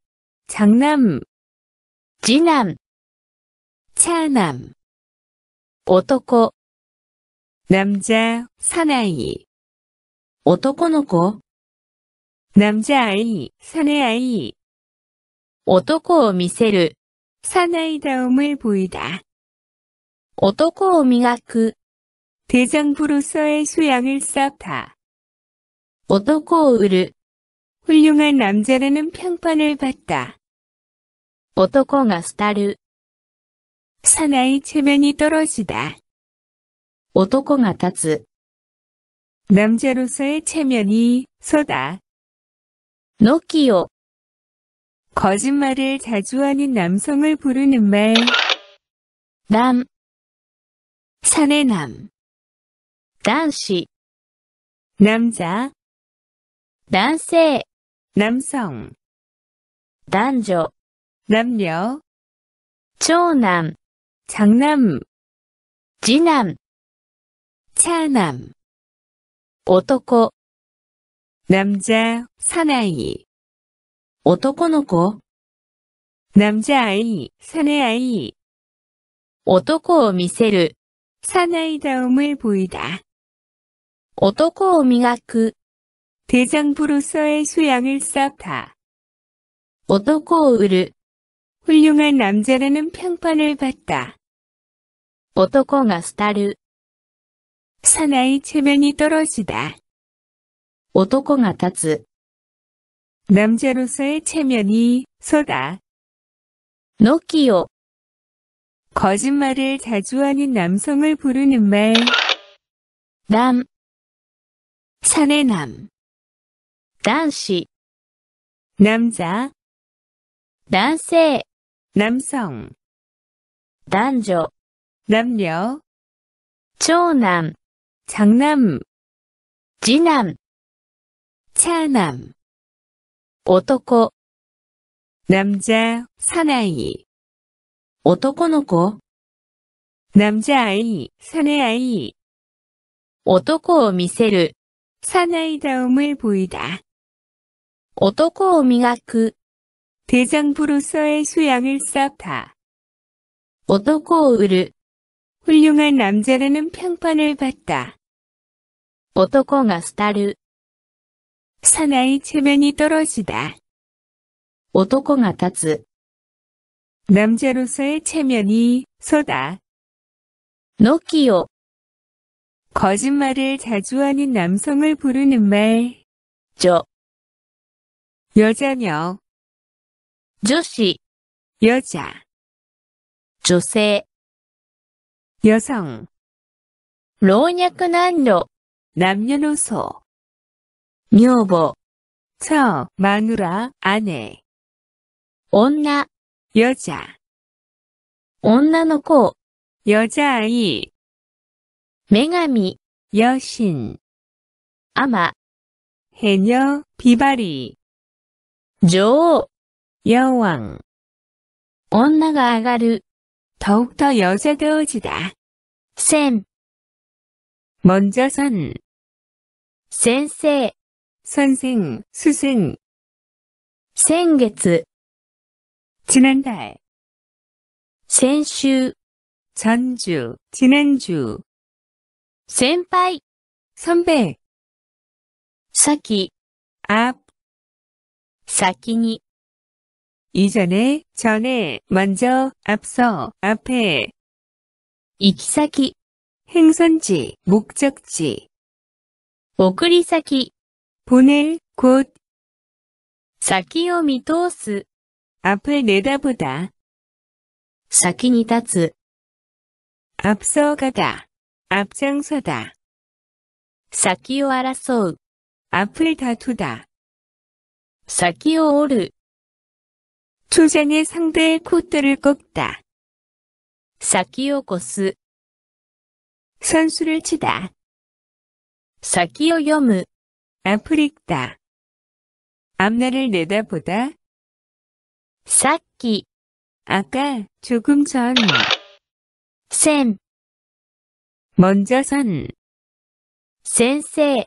長男次男차男男男자사나이男の子男자아이사내아이男を見せる、사나이다움을보이 다。 男を磨く。 대장부로서의 수양을 쌓다. 男を売る。 훌륭한 남자라는 평판을 받다. 男が廃る。 사나이 체면이 떨어지다. 男が立つ。 남자로서의 체면이 서다. 노키요. 거짓말을 자주 하는 남성을 부르는 말. 남. 사내남男子남자男性남성男女남녀長男장남次男차남男남자사나이男の子남자아이사내아이男を見せる 사나이다움을 보이다. 男を磨く、 대장부로서의 수양을 쌓다. 男を売る、 훌륭한 남자라는 평판을 받다. 男が廃る、 사나이 체면이 떨어지다. 男が立 남자로서의 체면이 서다. つのき 거짓말을 자주 하는 남성을 부르는 말. 남. 산의 남. 男시 남자. 男세 남성. 男조 남녀. 長남 장남. 次남 차남. 男. 남자, 사나이. 男の子 남자아이, 사내아이 男を見せる 사나이다움을 보이다. 男を磨く 대장부로서의 수양을 쌓다. 男を売る 훌륭한 남자라는 평판을 받다. 男が廃る 사나이 체면이 떨어지다. 男が立つ 남자로서의 체면이 쏟아. 노키요. 거짓말을 자주 하는 남성을 부르는 말. 저. 여자며. 조시 여자. 조세. 여성. 로약난로 냐 남녀노소. 묘보. 처, 마누라, 아내. 온나. 여자女の子여자아이女神여신天해녀비바리女王여왕女が上がる더욱더여세도어지다千먼저선先生선생스승先月 지난달 先週 전주 지난주 先輩 선배 先앞先に 이전에 전에 먼저 앞서 앞에 行き先 행선지 목적지 送り先 보낼 곳先を見通す 앞을 내다보다 先に立つ 앞서가다 앞장서다 先を争う 앞을 다투다 先を折る 초장의 상대의 콧대를 꺾다 先を越す 선수를 치다 先を読む 앞을 읽다 앞날을 내다보다 さっき 아까 조금 전, 先 먼저 선, 先生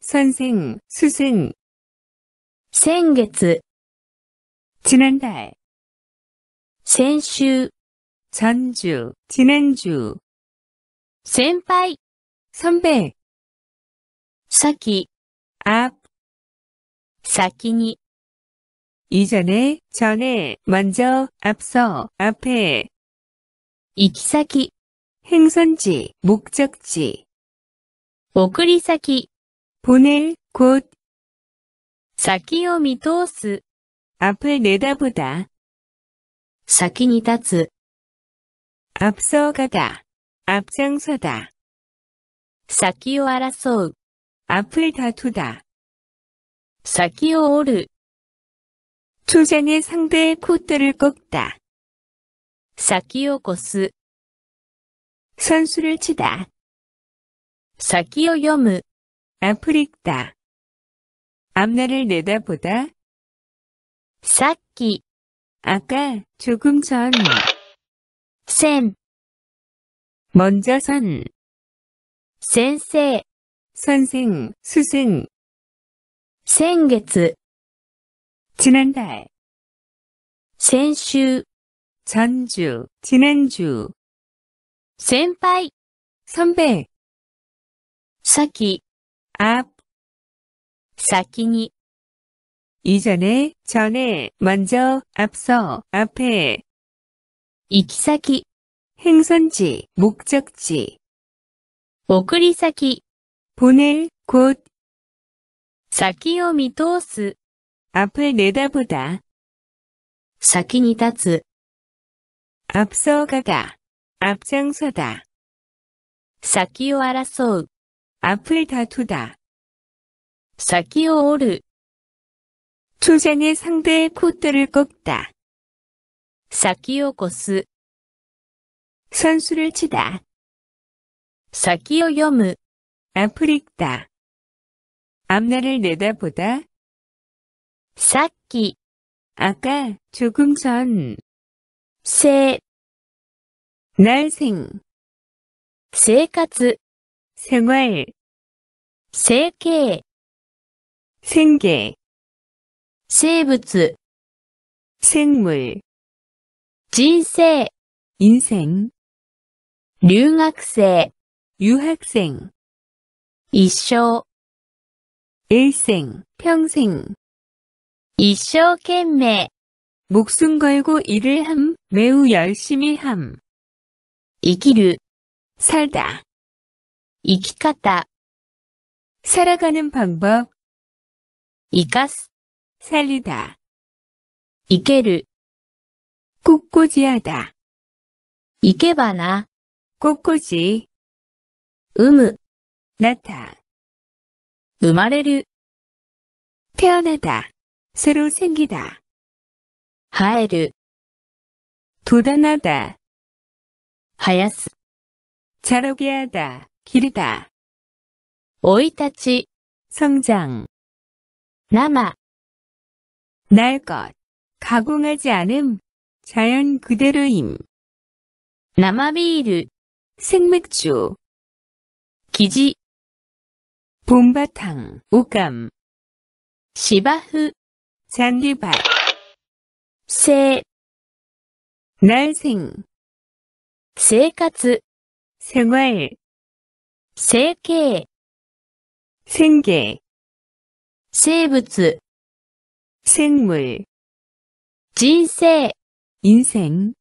선생, 스승, 先月 지난달, 先週 전주, 지난주, 先輩 선배, 先 앞, 先に 이전에, 전에, 먼저, 앞서, 앞에. 이기사기 행선지, 목적지. 오그리사기 보낼, 곳. 사키오 미토스 앞을 내다보다. 사키니다츠 앞서가다, 앞장서다. 사키오 알아서 앞을 다투다. 사키오 오르 초전의 상대의 코트를 꺾다. 사키오코스 선수를 치다. 사키오요무 앞을 읽다. 앞날을 내다보다. 사키 아까 조금 전. 센 먼저 선. 센세 선생, 스승. 先月 지난달 先週 전주 지난주 先輩 선배 先앞 先に 이전에 전에 먼저 앞서 앞에 行き先 행선지 목적지 送り先 보낼 곳先を見通す 앞을 내다보다 先に立つ 앞서가다 앞장서다 先を争う 앞을 다투다 先を折る 초장의 상대의 콧대를 꺾다 先を越す 선수를 치다 先を読む 앞을 읽다 앞날을 내다보다 さっき 아까 조금 전 세, 날생 生活 생활 生形 생계 生物 생물 人生 인생 留学生 유학생 一生 일생 평생 一生懸命 목숨 걸고 일을 함, 매우 열심히 함. 이きる 살다. 이生き方 살아가는 방법. 이가스 살리다. 이ける꽃꽂지하다이生바나꽃꽂지음む 나타. 生ま레르 태어나다. 새로 생기다. 하에르 도단하다. 하야스 자라게 하다. 기르다. 오이타치 성장 남아 날 것. 가공하지 않음. 자연 그대로임. 남아비르 생맥주 기지 봄바탕 오감 시바흐 잔디밭 새 날생 生活 생활 生形 생계 生物 생물 人生 인생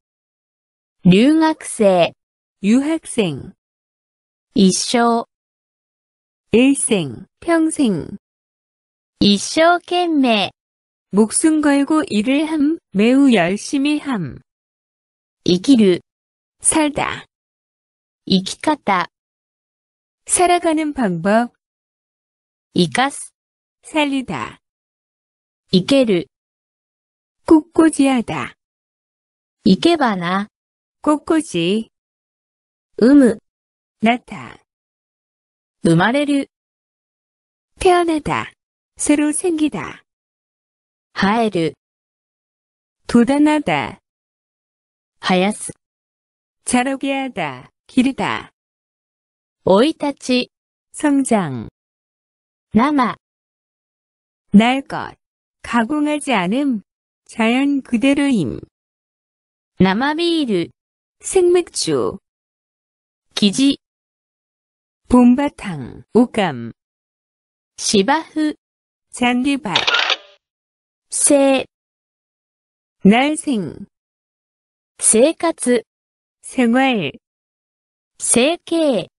留学生 유학생 一生 일생 평생 一生懸命 목숨 걸고 일을 함, 매우 열심히 함. 이きる 살다. 이키き方 살아가는 방법. 이가스, 살리다. 이ける 꽃꽂이하다. 이生바나 꽃꽂이. 음む 나타. 生まれる 태어나다. 새로 생기다. 하에르 도단하다 하야스 자라게 하다 기르다 오이타치 성장 남아 날것 가공하지 않음 자연 그대로임 남아비르 생맥주 기지 봄바탕 오감 시바흐 잔디밭 生内생生活生활生計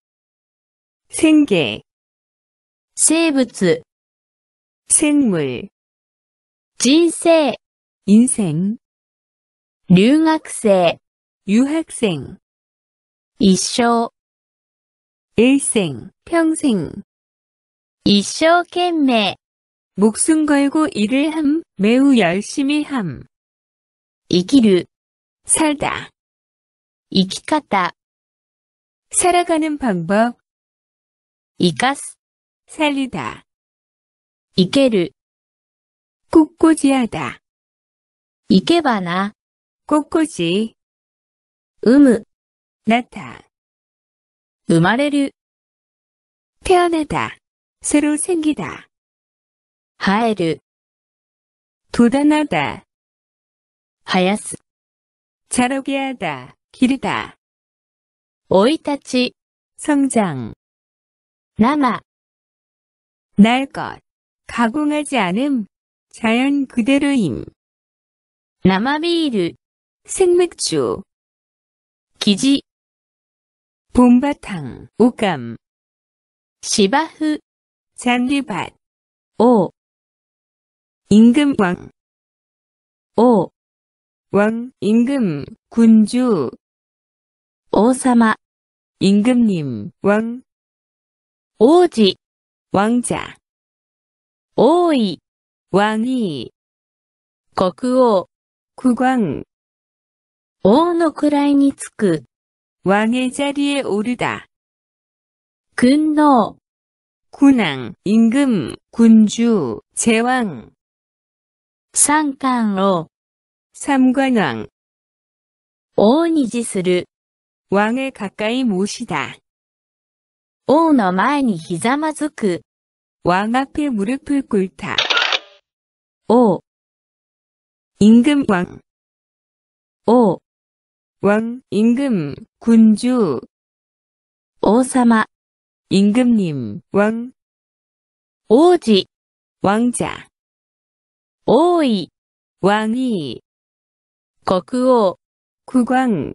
生計、生物生物、人生人生、留学生유学生、一生一生、평생一生懸命 목숨 걸고 일을 함, 매우 열심히 함. 이기る 살다. 이키き方 살아가는 방법. 이가스, 살리다. 이け르 꽃꽂이하다. 生け花, 꽃꽂이. 産む, 나타. 음아れ르 태어나다. 새로 생기다. 하에르 도단하다 하야스 자라게 하다 기르다 오이타치 성장 남아 날것 가공하지 않음 자연 그대로임 남아비르 생맥주 기지 봄바탕 오감 시바흐 잔디밭 오 임금 왕 오. 왕 임금 군주 오사마 임금님 왕 오지 왕자 오이 왕이 国오 국왕 크라이につく 왕의 자리에 오르다 君노 군왕 임금 군주 제왕 상관로 삼관왕 王に지する 왕을 가까이 모시다. 王の前に니 히자마즈쿠 왕 앞에 무릎을 꿇다. 오 임금 왕. 오 왕, 임금, 군주. 오사마 임금님, 왕. 오지 왕자. 王位、王位、国王、九王。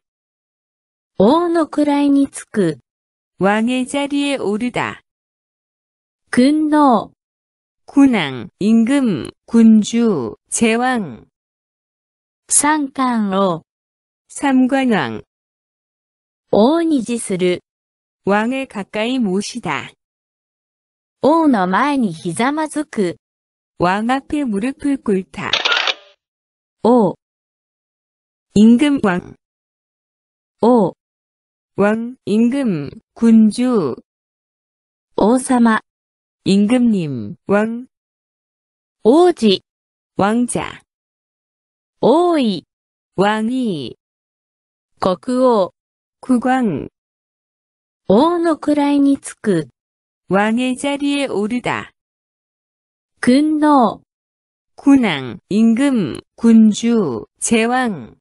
王の位につく、王의자리へおるだ。君の、君王、임 금、 君主、世王。三官王、三官王。王に自する、王へ가까申しだ。王の前にひざまずく。왕 앞에 무릎을 꿇다. 오 임금 왕오 왕, 임금, 군주 오사마 임금님, 왕 오지 왕자 오이 왕이 거오 국왕 오노크라이につく 왕의 자리에 오르다 근노 군왕, 임금, 군주, 제왕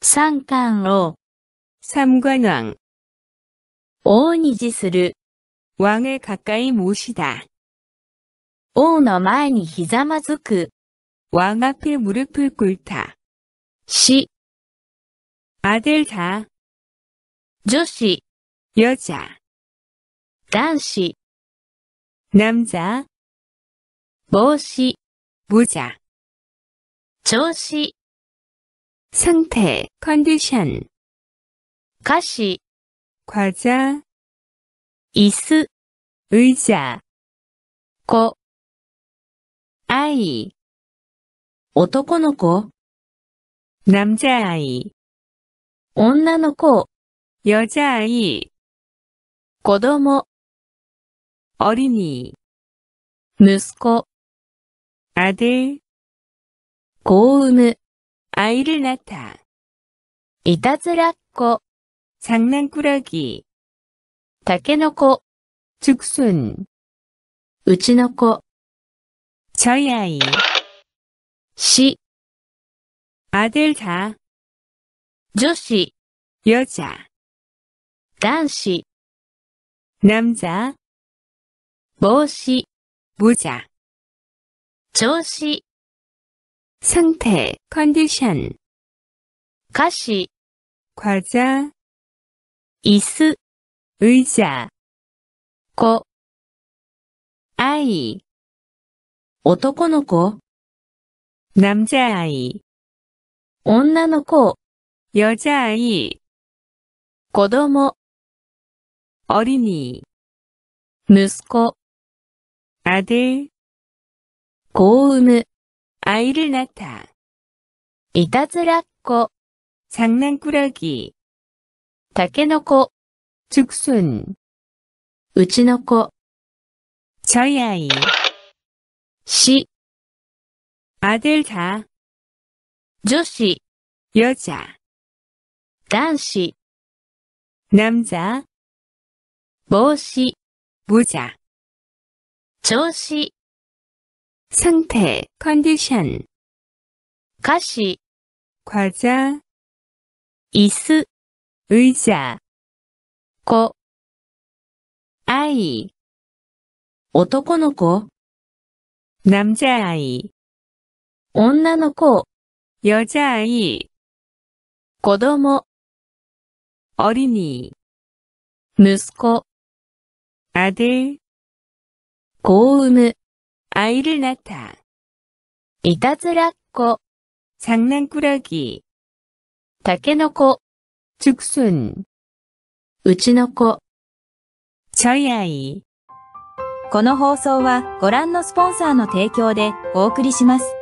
상강로 삼관왕 오니지스르 왕을 가까이 모시다. 오너마니 히자마즈크 왕 앞에 무릎을 꿇다. 시 아들 다 조시 여자 男시남자 帽子、部下。調子、상 태、 コンディション。歌詞、과 자。 椅子、의 자。 子、愛。男の子、남자愛。女の子、여자愛。子供、어린 이、 息子、アデー。子を産む。アイルナタ。いたずらっ子。サンナンクラギ。タケノコ。ツクうちの子。ちょいあい。し。アデルタ。女子。여 자。 男子。남 자。 帽子。ジャ。調子상태 condition 歌詞과자이스의자고아男の子남자아이女の子여자아이子供어린이息子아들子ううむ。あいるなた。いたずらっ子。장난꾸らぎ。たけのこ。죽 순。 うちの子。ちいあい。し。아들た。女子。여 자。 男子。남 자。 帽子。じゃ。調子。상태컨디션가시과자이스의자고아이男の子남자아이女の子여자아이子供어린이息子아들고음아이를낳다いたずらっ子、장난꾸러기たけのこ、죽순うちの子。저희아이この放送はご覧のスポンサーの提供でお送りします。